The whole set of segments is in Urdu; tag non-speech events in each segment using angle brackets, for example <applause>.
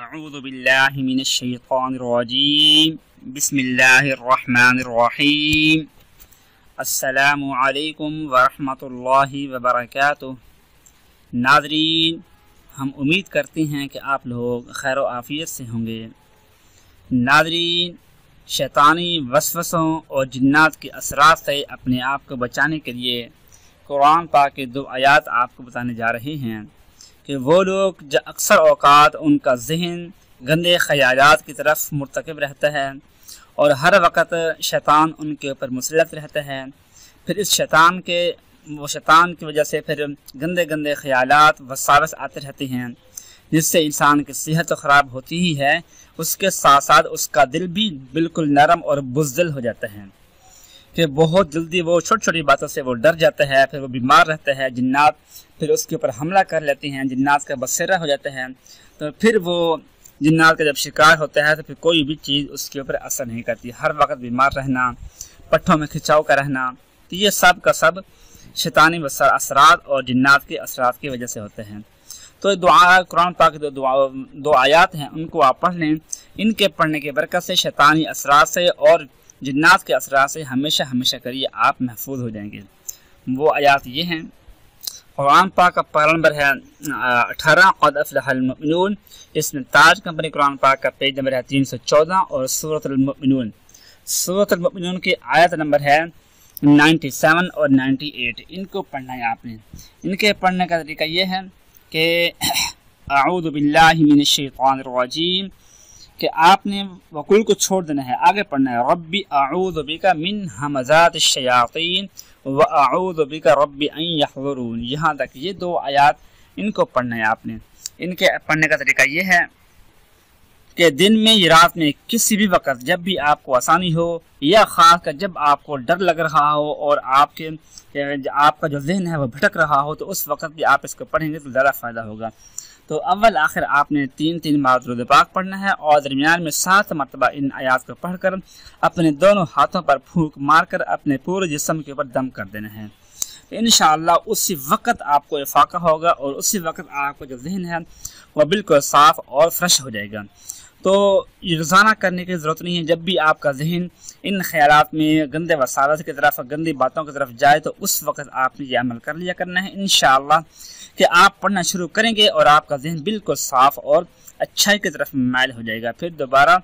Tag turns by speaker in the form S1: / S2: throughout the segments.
S1: اعوذ باللہ من الشیطان الرجیم بسم اللہ الرحمن الرحیم السلام علیکم ورحمۃ اللہ وبرکاتہ ناظرین ہم امید کرتے ہیں کہ آپ لوگ خیر و آفیت سے ہوں گے ناظرین شیطانی وسوسوں اور جنات کے اثرات سے اپنے آپ کو بچانے کے لیے قرآن پاک کے دو آیات آپ کو بتانے جا رہے ہیں کہ وہ لوگ اکثر اوقات ان کا ذہن گندے خیالات کی طرف مرتکب رہتا ہے اور ہر وقت شیطان ان کے اوپر مسلط رہتا ہے پھر اس شیطان کے وہ شیطان کی وجہ سے پھر گندے گندے خیالات وساوس آتے رہتے ہیں جس سے انسان کی صحت و خراب ہوتی ہی ہے اس کے ساتھ ساتھ اس کا دل بھی بالکل نرم اور بزدل ہو جاتا ہے پھر بہت جلدی وہ چھوٹی چھوٹی باتوں سے وہ ڈر جاتا ہے پھر وہ بیمار رہتا ہے جنات پھر اس کے اوپر حملہ کر لیتی ہیں جنات کا بصیرہ ہو جاتا ہے تو پھر وہ جنات کا جب شکار ہوتا ہے تو پھر کوئی بھی چیز اس کے اوپر اثر نہیں کرتی ہر وقت بیمار رہنا پٹھوں میں کھچاؤ کا رہنا تو یہ سب کا سب شیطانی اثرات اور جنات کے اثرات کی وجہ سے ہوتے ہیں تو دعا قرآن پاک دو دو آیات ہیں ان کو آپ پڑھ لیں ان کے پڑھنے کے برکت سے شیطانی اثرات سے اور جنات کے اثرات سے ہمیشہ ہمیشہ کریے آپ محفوظ ہو جائیں گے وہ آیات یہ ہیں قرآن پاک کا پارا نمبر ہے اٹھارہ قد افلح المؤمنون اس میں تاج کمپنی قرآن پاک کا پیج نمبر ہے تین سو چودہ اور صورت المؤمنون صورت المؤمنون کی آیت نمبر ہے نائنٹی سیون اور نائنٹی ایٹ ان کو پڑھنا ہے آپ نے ان کے پڑھنے کا طریقہ یہ ہے کہ <coughs> اعوذ باللہ من الشیطان الرجیم کہ آپ نے وکول کو چھوڑ دینا ہے آگے پڑھنا ہے ربی اعوذ بکا من حمزات الشیاطین و اعوذ بکا ربی یحضرون یہاں تک یہ دو آیات ان کو پڑھنا ہے آپ نے ان کے پڑھنے کا طریقہ یہ ہے کہ دن میں یا رات میں کسی بھی وقت جب بھی آپ کو آسانی ہو یا خاص کر جب آپ کو ڈر لگ رہا ہو اور آپ کے آپ کا جو ذہن ہے وہ بھٹک رہا ہو تو اس وقت بھی آپ اس کو پڑھیں گے تو زیادہ فائدہ ہوگا تو اول آخر آپ نے تین تین بار درود پاک پڑھنا ہے اور درمیان میں سات مرتبہ ان آیات کو پڑھ کر اپنے دونوں ہاتھوں پر پھونک مار کر اپنے پورے جسم کے اوپر دم کر دینا ہے انشاءاللہ اسی وقت آپ کو افاقہ ہوگا اور اسی وقت آپ کو جو ذہن ہے وہ بالکل صاف اور فریش ہو جائے گا تو یہ روزانہ کرنے کی ضرورت نہیں ہے جب بھی آپ کا ذہن ان خیالات میں گندے وسالت کی طرف گندی باتوں کی طرف جائے تو اس وقت آپ نے یہ عمل کر لیا کرنا ہے انشاءاللہ کہ آپ پڑھنا شروع کریں گے اور آپ کا ذہن بالکل صاف اور اچھائی کی طرف مائل ہو جائے گا پھر دوبارہ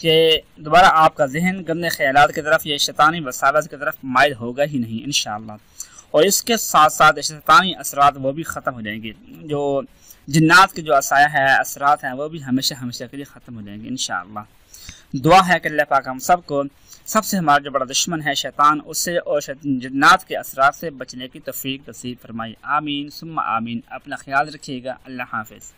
S1: کہ دوبارہ آپ کا ذہن گندے خیالات کی طرف یا شیطانی وسالت کی طرف مائل ہوگا ہی نہیں انشاءاللہ اللہ اور اس کے ساتھ ساتھ شیطانی اثرات وہ بھی ختم ہو جائیں گے جو جنات کے جو اسایہ ہے اثرات ہیں وہ بھی ہمیشہ ہمیشہ کے لیے ختم ہو جائیں گے انشاءاللہ دعا ہے کہ اللہ پاک ہم سب کو سب سے ہمارا جو بڑا دشمن ہے شیطان اس سے اور جنات کے اثرات سے بچنے کی توفیق نصیب فرمائی آمین ثم آمین اپنا خیال رکھیے گا اللہ حافظ